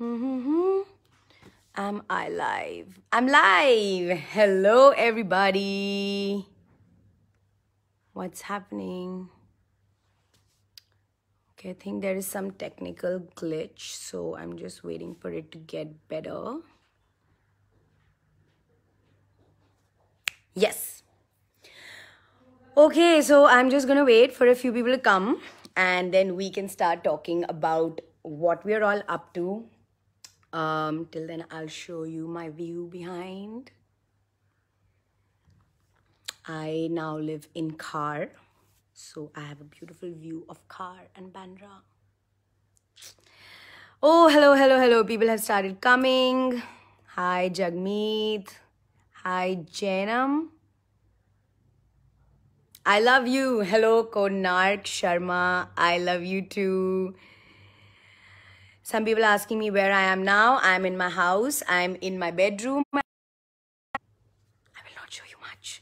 Mm-hmm. Am I live? I'm live. Hello, everybody. What's happening? Okay, I think there is some technical glitch, so I'm just waiting for it to get better. Yes. Okay, so I'm just gonna wait for a few people to come and then we can start talking about what we're all up to um, till then, I'll show you my view behind. I now live in Kar, so I have a beautiful view of Kar and Bandra. Oh, hello, hello, hello. People have started coming. Hi, Jagmeet. Hi, Janam. I love you. Hello, Konark Sharma. I love you too. Some people are asking me where I am now. I'm in my house. I'm in my bedroom. I will not show you much.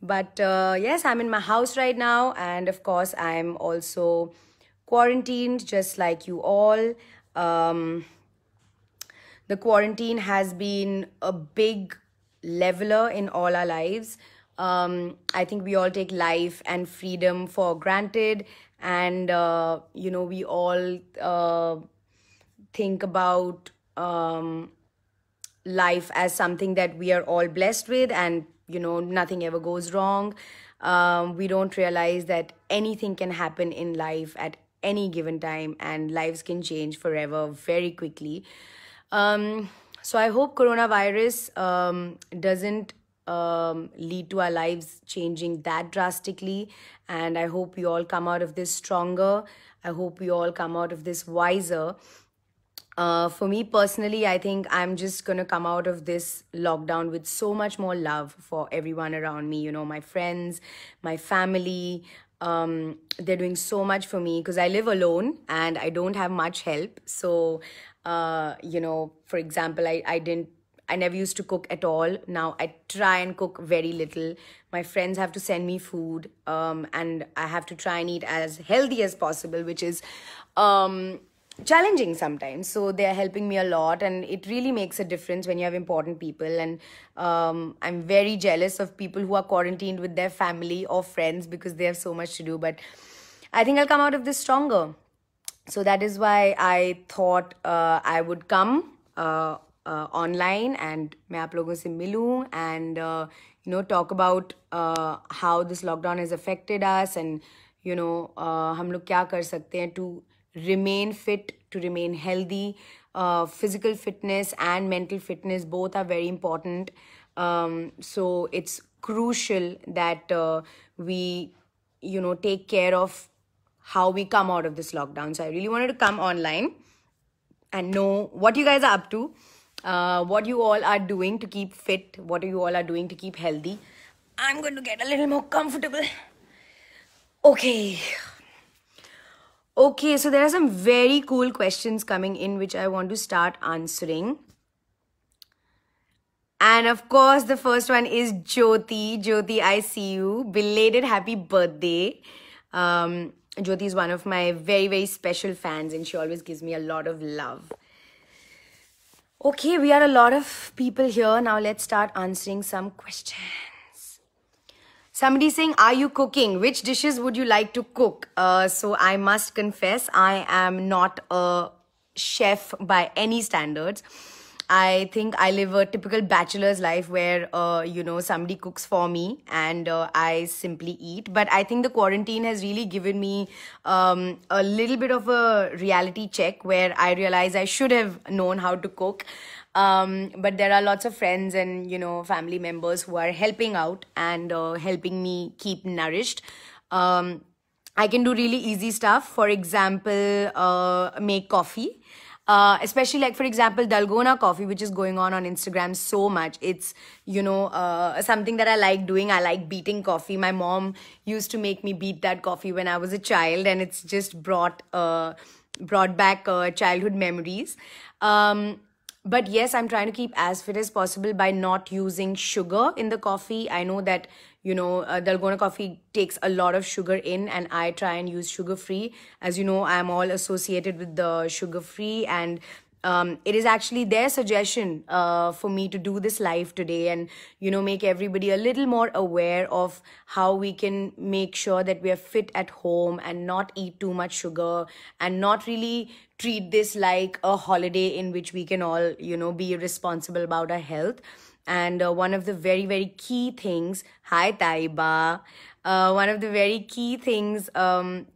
But uh, yes, I'm in my house right now. And of course, I'm also quarantined just like you all. Um, the quarantine has been a big leveler in all our lives. Um, I think we all take life and freedom for granted. And, uh, you know, we all... Uh, think about um, life as something that we are all blessed with and you know nothing ever goes wrong um, we don't realize that anything can happen in life at any given time and lives can change forever very quickly um, so i hope coronavirus um, doesn't um, lead to our lives changing that drastically and i hope we all come out of this stronger i hope we all come out of this wiser uh, for me personally, I think I'm just going to come out of this lockdown with so much more love for everyone around me. You know, my friends, my family. Um, they're doing so much for me because I live alone and I don't have much help. So, uh, you know, for example, I, I didn't I never used to cook at all. Now I try and cook very little. My friends have to send me food um, and I have to try and eat as healthy as possible, which is um, challenging sometimes so they're helping me a lot and it really makes a difference when you have important people and um, i'm very jealous of people who are quarantined with their family or friends because they have so much to do but i think i'll come out of this stronger so that is why i thought uh, i would come uh, uh, online and मैं आप लोगों and uh, you know talk about uh, how this lockdown has affected us and you know uh, हम लोग क्या कर to remain fit, to remain healthy. Uh, physical fitness and mental fitness both are very important. Um, so it's crucial that uh, we, you know, take care of how we come out of this lockdown. So I really wanted to come online and know what you guys are up to, uh, what you all are doing to keep fit, what you all are doing to keep healthy. I'm going to get a little more comfortable. Okay. Okay, so there are some very cool questions coming in which I want to start answering. And of course, the first one is Jyoti. Jyoti, I see you. Belated happy birthday. Um, Jyoti is one of my very, very special fans and she always gives me a lot of love. Okay, we are a lot of people here. Now let's start answering some questions. Somebody saying, are you cooking? Which dishes would you like to cook? Uh, so I must confess, I am not a chef by any standards. I think I live a typical bachelor's life where, uh, you know, somebody cooks for me and uh, I simply eat. But I think the quarantine has really given me um, a little bit of a reality check where I realize I should have known how to cook. Um, but there are lots of friends and, you know, family members who are helping out and uh, helping me keep nourished. Um, I can do really easy stuff. For example, uh, make coffee uh, especially like for example dalgona coffee which is going on on instagram so much it's you know uh, something that i like doing i like beating coffee my mom used to make me beat that coffee when i was a child and it's just brought uh, brought back uh, childhood memories um, but yes i'm trying to keep as fit as possible by not using sugar in the coffee i know that you know uh, dalgona coffee takes a lot of sugar in and i try and use sugar free as you know i am all associated with the sugar free and um, it is actually their suggestion uh, for me to do this live today and you know make everybody a little more aware of how we can make sure that we are fit at home and not eat too much sugar and not really treat this like a holiday in which we can all you know be responsible about our health and uh, one of the very very key things hi taiba uh, one of the very key things um,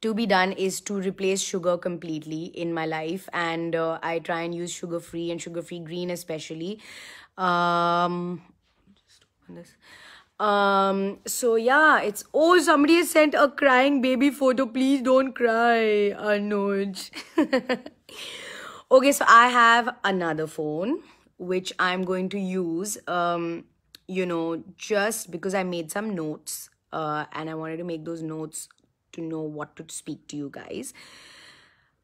to be done is to replace sugar completely in my life and uh, i try and use sugar free and sugar free green especially um, um so yeah it's oh somebody has sent a crying baby photo please don't cry anuj okay so i have another phone which I'm going to use, um, you know, just because I made some notes uh, and I wanted to make those notes to know what to speak to you guys.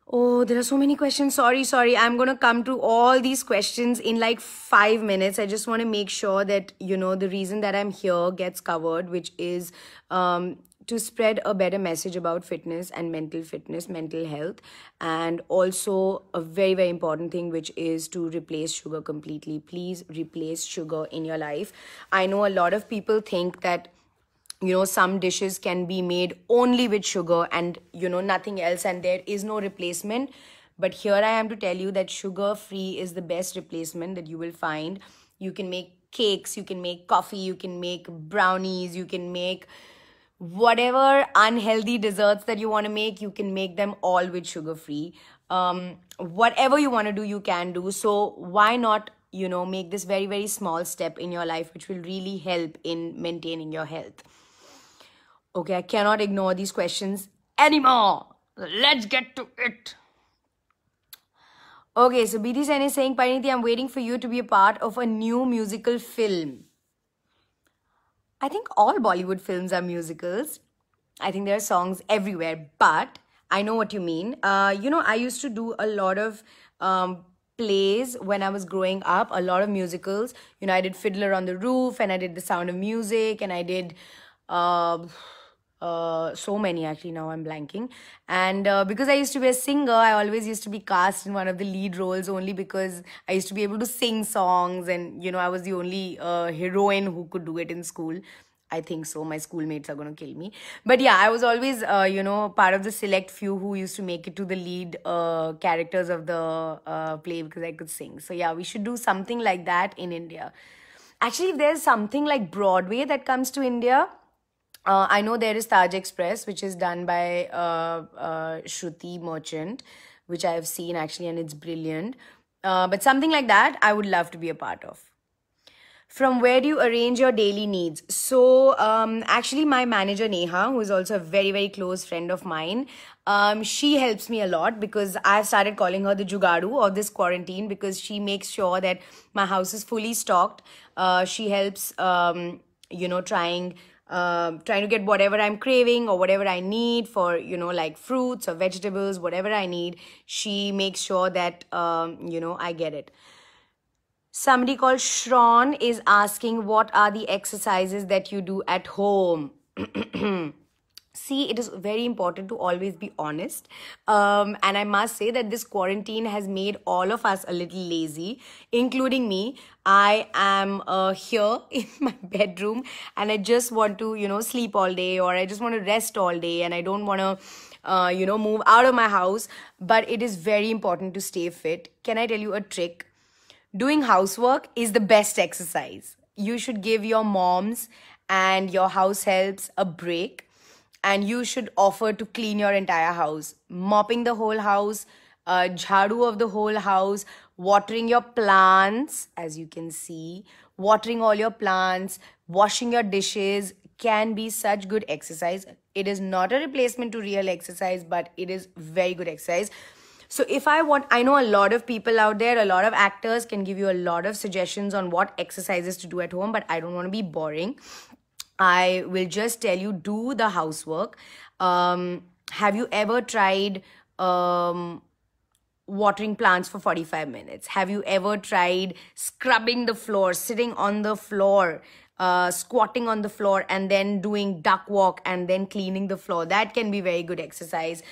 Oh, there are so many questions. Sorry, sorry. I'm going to come to all these questions in like five minutes. I just want to make sure that, you know, the reason that I'm here gets covered, which is, um, to spread a better message about fitness and mental fitness, mental health, and also a very, very important thing, which is to replace sugar completely. Please replace sugar in your life. I know a lot of people think that you know some dishes can be made only with sugar and you know nothing else and there is no replacement but here i am to tell you that sugar free is the best replacement that you will find you can make cakes you can make coffee you can make brownies you can make whatever unhealthy desserts that you want to make you can make them all with sugar free um, whatever you want to do you can do so why not you know make this very very small step in your life which will really help in maintaining your health okay i cannot ignore these questions anymore let's get to it okay so bidi sen is saying pariniti i'm waiting for you to be a part of a new musical film I think all Bollywood films are musicals. I think there are songs everywhere, but I know what you mean. Uh, you know, I used to do a lot of um, plays when I was growing up, a lot of musicals. You know, I did Fiddler on the Roof and I did The Sound of Music and I did. Uh, uh, so many actually now i'm blanking and uh, because i used to be a singer i always used to be cast in one of the lead roles only because i used to be able to sing songs and you know i was the only uh, heroine who could do it in school I think so. My schoolmates are going to kill me. But yeah, I was always, uh, you know, part of the select few who used to make it to the lead uh, characters of the uh, play because I could sing. So yeah, we should do something like that in India. Actually, if there's something like Broadway that comes to India, uh, I know there is Taj Express, which is done by uh, uh, Shruti Merchant, which I have seen actually, and it's brilliant. Uh, but something like that, I would love to be a part of. From where do you arrange your daily needs? So, um, actually, my manager Neha, who is also a very, very close friend of mine, um, she helps me a lot because I've started calling her the Jugadu of this quarantine because she makes sure that my house is fully stocked. Uh, she helps, um, you know, trying um, trying to get whatever I'm craving or whatever I need for, you know, like fruits or vegetables, whatever I need, she makes sure that, um, you know, I get it. Somebody called Shron is asking, what are the exercises that you do at home? see it is very important to always be honest um, and i must say that this quarantine has made all of us a little lazy including me i am uh, here in my bedroom and i just want to you know sleep all day or i just want to rest all day and i don't want to uh, you know move out of my house but it is very important to stay fit can i tell you a trick doing housework is the best exercise you should give your moms and your house helps a break and you should offer to clean your entire house mopping the whole house uh, jhadu of the whole house watering your plants as you can see watering all your plants washing your dishes can be such good exercise it is not a replacement to real exercise but it is very good exercise so if I want, I know a lot of people out there, a lot of actors can give you a lot of suggestions on what exercises to do at home, but I don't want to be boring. I will just tell you do the housework. Um, have you ever tried um, watering plants for 45 minutes? Have you ever tried scrubbing the floor, sitting on the floor, uh, squatting on the floor, and then doing duck walk and then cleaning the floor? That can be very good exercise.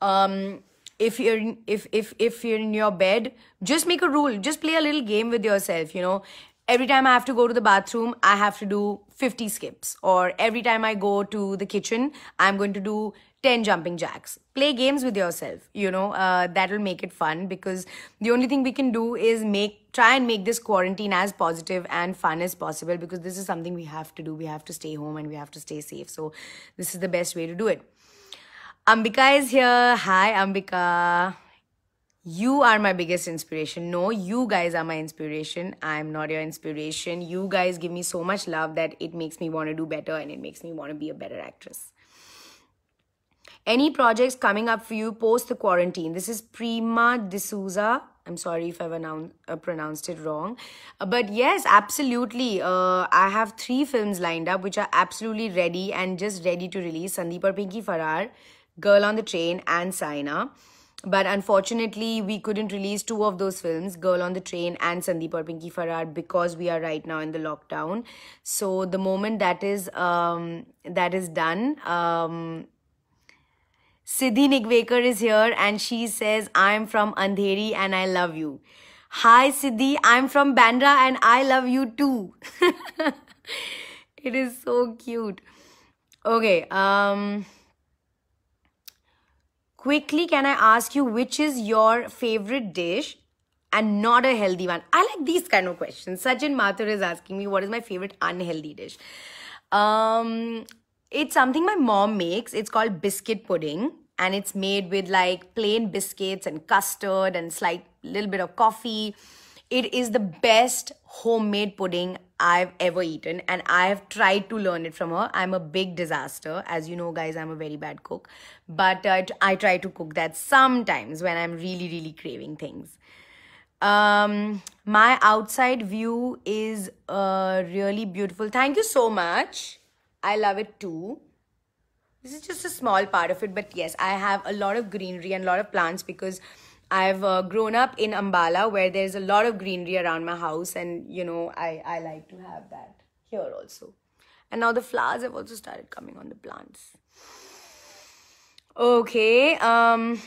Um, if you're if if if you're in your bed, just make a rule. Just play a little game with yourself. You know, every time I have to go to the bathroom, I have to do 50 skips. Or every time I go to the kitchen, I'm going to do 10 jumping jacks. Play games with yourself, you know, uh, that'll make it fun because the only thing we can do is make try and make this quarantine as positive and fun as possible because this is something we have to do. We have to stay home and we have to stay safe. So this is the best way to do it. Ambika is here. Hi, Ambika you are my biggest inspiration. No, you guys are my inspiration. I'm not your inspiration. You guys give me so much love that it makes me want to do better and it makes me want to be a better actress. Any projects coming up for you post the quarantine? This is Prima D'Souza. I'm sorry if I've uh, pronounced it wrong. Uh, but yes, absolutely. Uh, I have three films lined up which are absolutely ready and just ready to release Sandeep or Pinky Farrar, Girl on the Train, and Saina but unfortunately we couldn't release two of those films girl on the train and sandeep aur pinky farrar because we are right now in the lockdown so the moment that is um, that is done um, Siddhi Nigwekar is here and she says, I'm from Andheri and I love you. Hi Siddhi, I'm from Bandra and I love you too. it is so cute. Okay, um... Quickly, can I ask you which is your favorite dish and not a healthy one? I like these kind of questions. Sachin Mathur is asking me what is my favorite unhealthy dish. Um, it's something my mom makes. It's called biscuit pudding and it's made with like plain biscuits and custard and slight little bit of coffee. It is the best homemade pudding I've ever eaten and I have tried to learn it from her. I'm a big disaster. As you know, guys, I'm a very bad cook. But uh, I try to cook that sometimes when I'm really, really craving things. Um, my outside view is uh, really beautiful. Thank you so much. I love it too. This is just a small part of it, but yes, I have a lot of greenery and a lot of plants because I've uh, grown up in Ambala where there's a lot of greenery around my house and you know I, I like to have that here also. And now the flowers have also started coming on the plants. Okay. Um,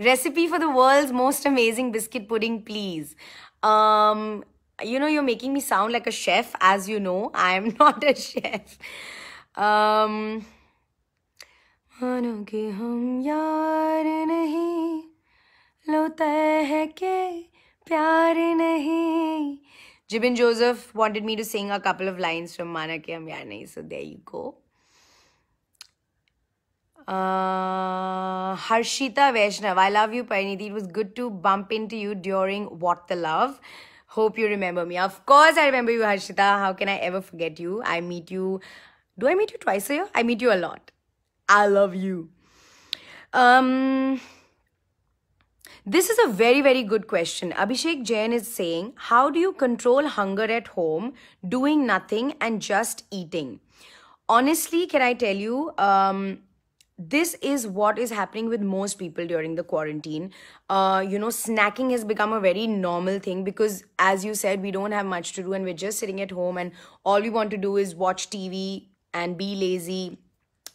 recipe for the world's most amazing biscuit pudding, please. Um, you know, you're making me sound like a chef. As you know, I am not a chef. Um, मानो मानोगे हम यार नहीं लो तय है के प्यार नहीं Jibin Joseph wanted me to sing a couple of lines from माना Ke हम यार नहीं so there you go Uh, Harshita Vaishnav, I love you, Pariniti. It was good to bump into you during What the Love. Hope you remember me. Of course, I remember you, Harshita. How can I ever forget you? I meet you. Do I meet you twice a year? I meet you a lot. I love you. Um, this is a very, very good question. Abhishek Jain is saying, How do you control hunger at home, doing nothing and just eating? Honestly, can I tell you, um, this is what is happening with most people during the quarantine. Uh, you know, snacking has become a very normal thing because, as you said, we don't have much to do and we're just sitting at home and all we want to do is watch TV and be lazy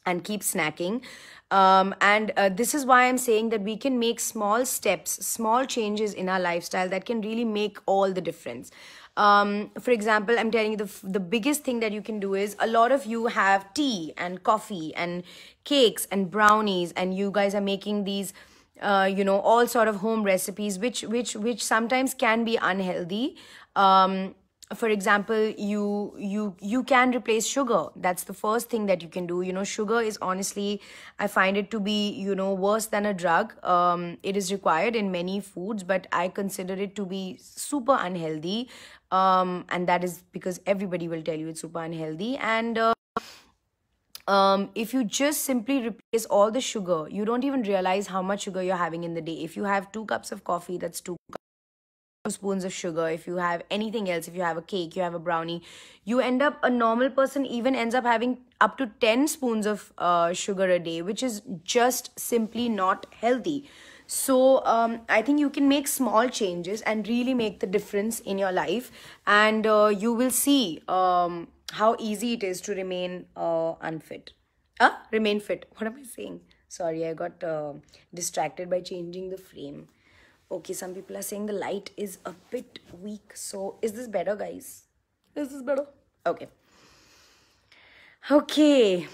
and keep snacking. Um, and uh, this is why I'm saying that we can make small steps, small changes in our lifestyle that can really make all the difference. Um, for example, I'm telling you the, the biggest thing that you can do is a lot of you have tea and coffee and cakes and brownies, and you guys are making these. Uh, you know all sort of home recipes which which which sometimes can be unhealthy um for example you you you can replace sugar that's the first thing that you can do you know sugar is honestly i find it to be you know worse than a drug um, it is required in many foods but i consider it to be super unhealthy um, and that is because everybody will tell you it's super unhealthy and uh, um, if you just simply replace all the sugar, you don't even realize how much sugar you're having in the day. If you have two cups of coffee, that's two cups spoons of sugar if you have anything else if you have a cake you have a brownie you end up a normal person even ends up having up to 10 spoons of uh, sugar a day which is just simply not healthy so um, i think you can make small changes and really make the difference in your life and uh, you will see um, how easy it is to remain uh, unfit uh, remain fit what am i saying sorry i got uh, distracted by changing the frame okay some people are saying the light is a bit weak so is this better guys is this better okay okay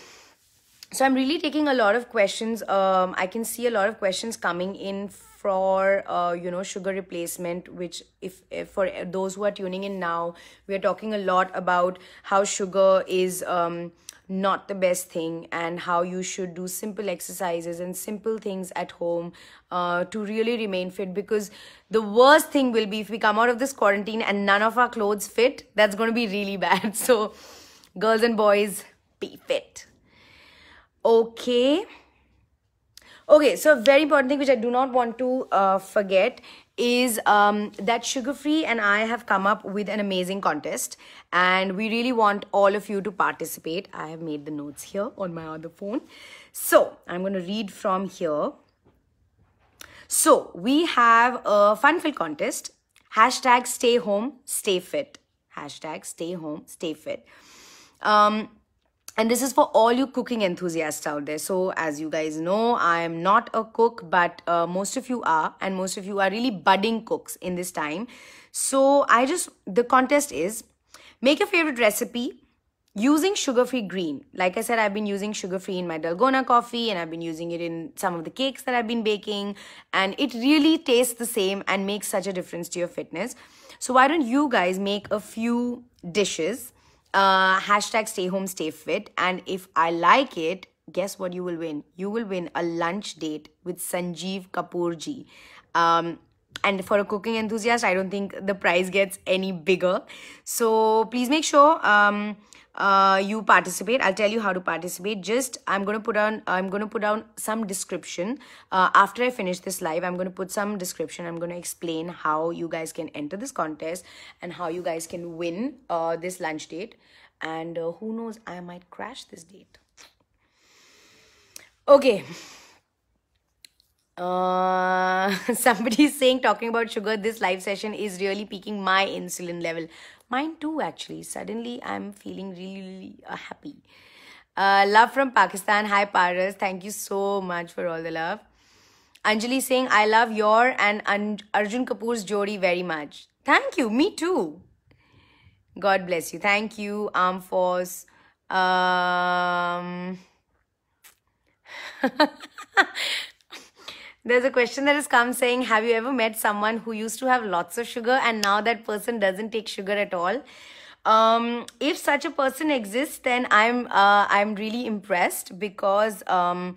so i'm really taking a lot of questions um i can see a lot of questions coming in for uh, you know sugar replacement which if, if, for those who are tuning in now we are talking a lot about how sugar is um not the best thing and how you should do simple exercises and simple things at home uh, to really remain fit because the worst thing will be if we come out of this quarantine and none of our clothes fit, that's going to be really bad. So, girls and boys, be fit. Okay. Okay, so a very important thing which I do not want to uh, forget is um, that Sugar Free and I have come up with an amazing contest and we really want all of you to participate. I have made the notes here on my other phone. So I'm going to read from here. So we have a fun-filled contest. Hashtag stay home, stay fit. Hashtag stay home, stay fit. Um, and this is for all you cooking enthusiasts out there so as you guys know i am not a cook but uh, most of you are and most of you are really budding cooks in this time so i just the contest is make your favorite recipe using sugar-free green like i said i've been using sugar-free in my dalgona coffee and i've been using it in some of the cakes that i've been baking and it really tastes the same and makes such a difference to your fitness so why don't you guys make a few dishes uh, hashtag stay home, stay fit. And if I like it, guess what you will win? You will win a lunch date with Sanjeev Kapoorji. Um, and for a cooking enthusiast, I don't think the prize gets any bigger. So please make sure. Um, uh, you participate i'll tell you how to participate just i'm going to put on i'm going to put down some description uh, after i finish this live i'm going to put some description i'm going to explain how you guys can enter this contest and how you guys can win uh, this lunch date and uh, who knows i might crash this date okay uh somebody's saying talking about sugar this live session is really peaking my insulin level Mine too, actually. Suddenly, I'm feeling really, really uh, happy. Uh, love from Pakistan. Hi, Paras. Thank you so much for all the love. Anjali saying, I love your and An Arjun Kapoor's jodi very much. Thank you. Me too. God bless you. Thank you, Armed Force. Um... There's a question that has come saying, have you ever met someone who used to have lots of sugar and now that person doesn't take sugar at all? Um, if such a person exists, then I'm uh, I'm really impressed because um,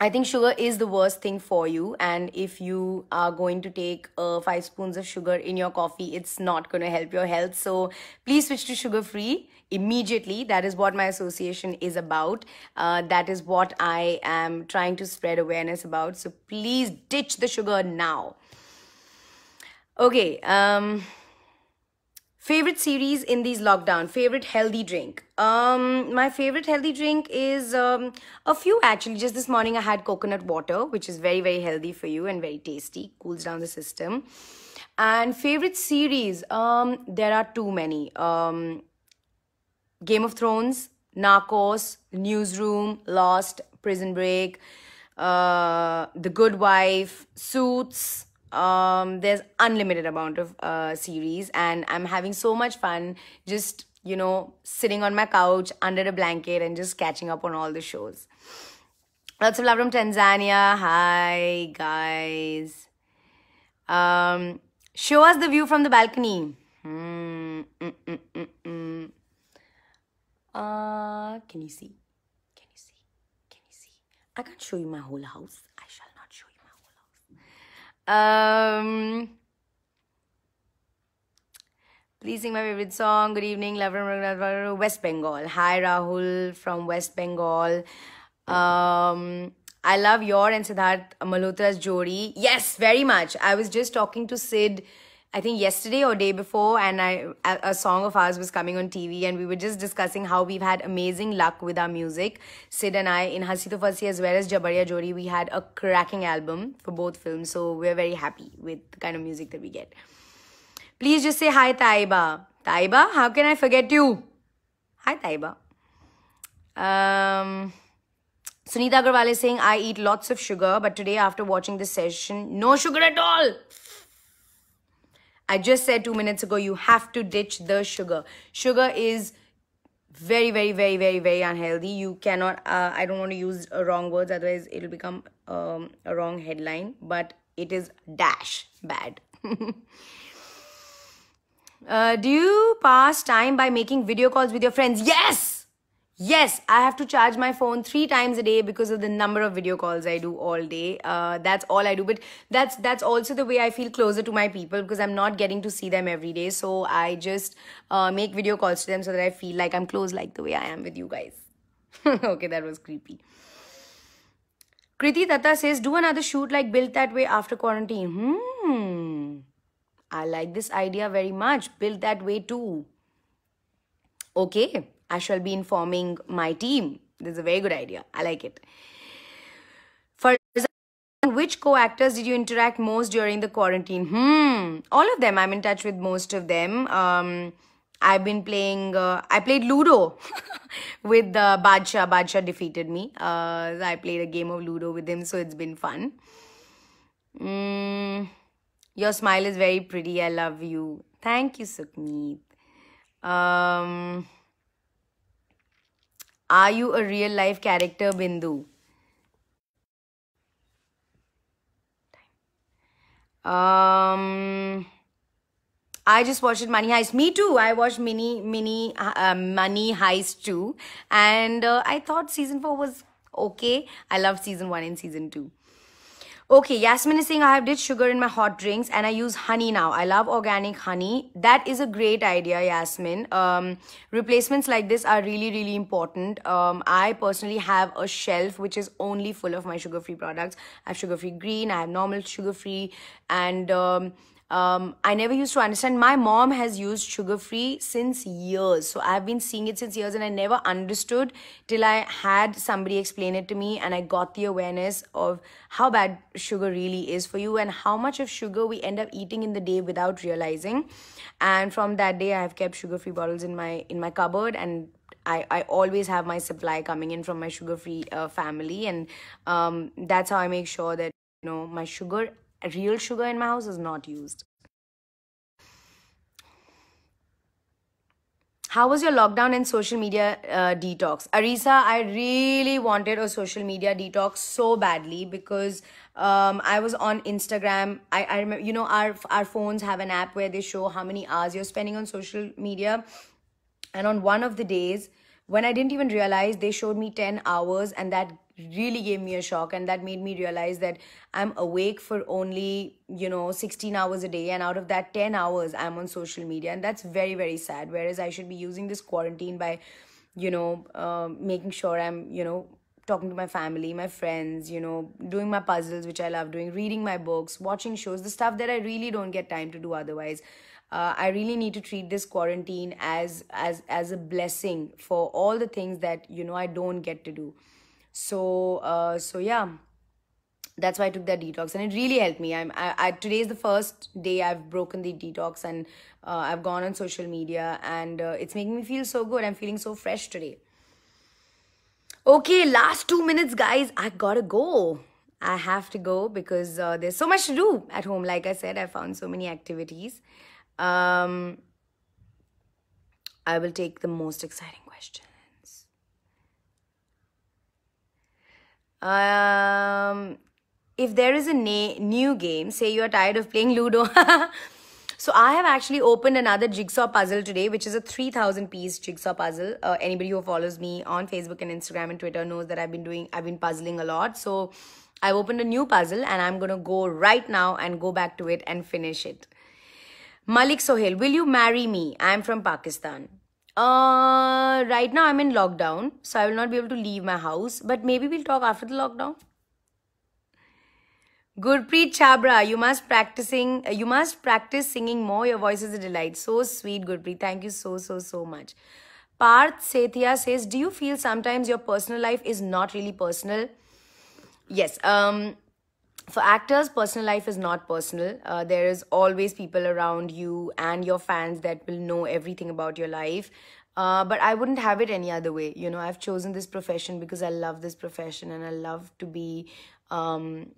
I think sugar is the worst thing for you. And if you are going to take uh, five spoons of sugar in your coffee, it's not going to help your health. So please switch to sugar free immediately. That is what my association is about. Uh, that is what I am trying to spread awareness about. So please ditch the sugar now. Okay. Um, favorite series in these lockdown favorite healthy drink um my favorite healthy drink is um a few actually just this morning i had coconut water which is very very healthy for you and very tasty cools down the system and favorite series um there are too many um Game of Thrones, Narcos, Newsroom, Lost, Prison Break, uh, The Good Wife, Suits. Um, there's unlimited amount of uh, series and I'm having so much fun just, you know, sitting on my couch under a blanket and just catching up on all the shows. Lots of love from Tanzania. Hi, guys. Um, show us the view from the balcony. Hmm. Mm, mm, mm, mm, mm. Uh, can you see? Can you see? Can you see? I can't show you my whole house. I shall not show you my whole house. Um, please sing my favorite song. Good evening, love West Bengal. Hi, Rahul from West Bengal. Um, I love your and Siddharth Malhotra's jodi. Yes, very much. I was just talking to Sid I think yesterday or day before, and I a, a song of ours was coming on TV, and we were just discussing how we've had amazing luck with our music. Sid and I in Hasi to Fasi as well as Jabariya Jodi, we had a cracking album for both films, so we're very happy with the kind of music that we get. Please just say hi, Taiba. Taiba, how can I forget you? Hi, Taiba. Um. Sunita Agarwal is saying, I eat lots of sugar, but today after watching this session, no sugar at all. I just said two minutes ago, you have to ditch the sugar. Sugar is very, very, very, very, very unhealthy. You cannot, uh, I don't want to use uh, wrong words, otherwise it'll become um, a wrong headline, but it is dash bad. uh, do you pass time by making video calls with your friends? Yes! Yes, I have to charge my phone three times a day because of the number of video calls I do all day. Uh, that's all I do, but that's that's also the way I feel closer to my people because I'm not getting to see them every day. So I just uh, make video calls to them so that I feel like I'm close, like the way I am with you guys. okay, that was creepy. Kriti Tata says, "Do another shoot like built that way after quarantine." Hmm, I like this idea very much. Built that way too. Okay. I shall be informing my team. This is a very good idea. I like it. For which co-actors did you interact most during the quarantine? Hmm, all of them. I'm in touch with most of them. Um, I've been playing. Uh, I played Ludo with uh, Badsha defeated me. Uh, I played a game of Ludo with him, so it's been fun. Mm, your smile is very pretty. I love you. Thank you, Sukmeet. Um, are you a real life character, Bindu? Um, I just watched Money Heist. Me too. I watched Mini Mini uh, Money Heist too, and uh, I thought season four was okay. I loved season one and season two. Okay, Yasmin is saying I have ditched sugar in my hot drinks and I use honey now. I love organic honey. That is a great idea, Yasmin. Um, replacements like this are really, really important. Um, I personally have a shelf which is only full of my sugar-free products. I have sugar-free green, I have normal sugar-free and um, um, I never used to understand. My mom has used sugar free since years. So I've been seeing it since years and I never understood till I had somebody explain it to me and I got the awareness of how bad sugar really is for you and how much of sugar we end up eating in the day without realizing. And from that day, I've kept sugar free bottles in my, in my cupboard and I, I always have my supply coming in from my sugar free uh, family and um, that's how I make sure that you know my sugar real sugar in my house is not used. How was your lockdown and social media uh, detox? Arisa, I really wanted a social media detox so badly because um, I was on Instagram. I, I remember, you know, our, our phones have an app where they show how many hours you're spending on social media. And on one of the days, when I didn't even realize, they showed me 10 hours, and that really gave me a shock. And that made me realize that I'm awake for only, you know, 16 hours a day. And out of that 10 hours, I'm on social media. And that's very, very sad. Whereas I should be using this quarantine by, you know, uh, making sure I'm, you know, talking to my family, my friends, you know, doing my puzzles, which I love doing, reading my books, watching shows, the stuff that I really don't get time to do otherwise uh, i really need to treat this quarantine as as as a blessing for all the things that you know i don't get to do so uh, so yeah that's why i took that detox and it really helped me i'm i, I today's the first day i've broken the detox and uh, i've gone on social media and uh, it's making me feel so good i'm feeling so fresh today okay last two minutes guys i gotta go i have to go because uh, there's so much to do at home like i said i found so many activities um, I will take the most exciting questions. Um, if there is a new game, say you are tired of playing Ludo. so I have actually opened another jigsaw puzzle today, which is a 3000 piece jigsaw puzzle. Uh, anybody who follows me on Facebook and Instagram and Twitter knows that I've been doing, I've been puzzling a lot. So I've opened a new puzzle and I'm going to go right now and go back to it and finish it. Malik Sohail, will you marry me? I am from Pakistan. Uh, right now I'm in lockdown, so I will not be able to leave my house. But maybe we'll talk after the lockdown. Gurpreet Chabra, you must practicing. Uh, you must practice singing more. Your voice is a delight. So sweet, Gurpreet. Thank you so so so much. Parth Sethia says, "Do you feel sometimes your personal life is not really personal?" Yes. Um, for actors, personal life is not personal. Uh, there is always people around you and your fans that will know everything about your life. Uh, but I wouldn't have it any other way. You know, I've chosen this profession because I love this profession and I love to be, um,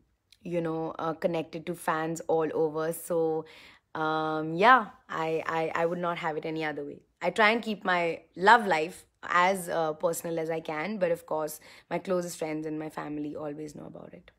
you know, uh, connected to fans all over. So, um, yeah, I, I, I would not have it any other way. I try and keep my love life as uh, personal as I can. But of course, my closest friends and my family always know about it.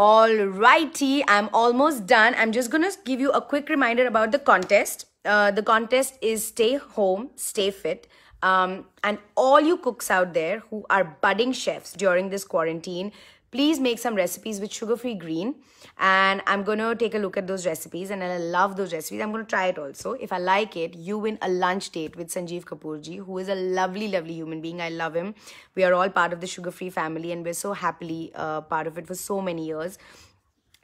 Alrighty, I'm almost done. I'm just gonna give you a quick reminder about the contest. Uh, the contest is stay home, stay fit. Um, and all you cooks out there who are budding chefs during this quarantine, please make some recipes with sugar-free green and I'm going to take a look at those recipes and I love those recipes. I'm going to try it also. If I like it, you win a lunch date with Sanjeev Kapoorji, who is a lovely, lovely human being. I love him. We are all part of the sugar-free family and we're so happily uh, part of it for so many years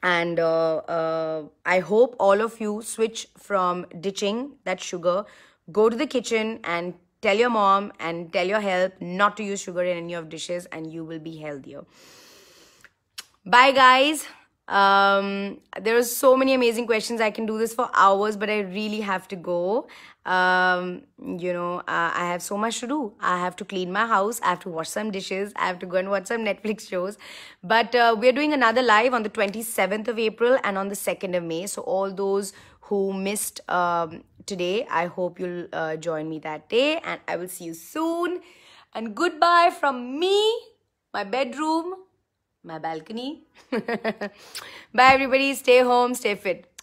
and uh, uh, i hope all of you switch from ditching that sugar go to the kitchen and tell your mom and tell your help not to use sugar in any of dishes and you will be healthier Bye, guys. Um, there are so many amazing questions. I can do this for hours, but I really have to go. Um, you know, uh, I have so much to do. I have to clean my house. I have to wash some dishes. I have to go and watch some Netflix shows. But uh, we're doing another live on the 27th of April and on the 2nd of May. So all those who missed um, today, I hope you'll uh, join me that day. And I will see you soon. And goodbye from me, my bedroom, my balcony. Bye everybody. Stay home. Stay fit.